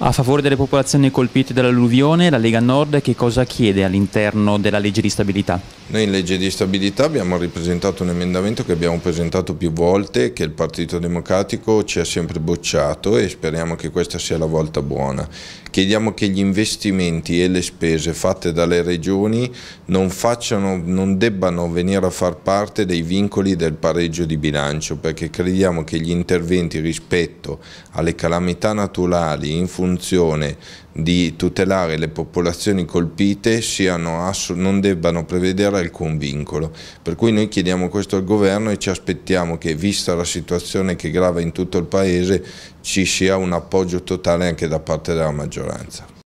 A favore delle popolazioni colpite dall'alluvione, la Lega Nord che cosa chiede all'interno della legge di stabilità? Noi in legge di stabilità abbiamo ripresentato un emendamento che abbiamo presentato più volte, che il Partito Democratico ci ha sempre bocciato e speriamo che questa sia la volta buona. Chiediamo che gli investimenti e le spese fatte dalle regioni non, facciano, non debbano venire a far parte dei vincoli del pareggio di bilancio, perché crediamo che gli interventi rispetto alle calamità naturali in funzione di tutelare le popolazioni colpite siano, non debbano prevedere sarà il convincolo. Per cui noi chiediamo questo al governo e ci aspettiamo che, vista la situazione che grava in tutto il Paese, ci sia un appoggio totale anche da parte della maggioranza.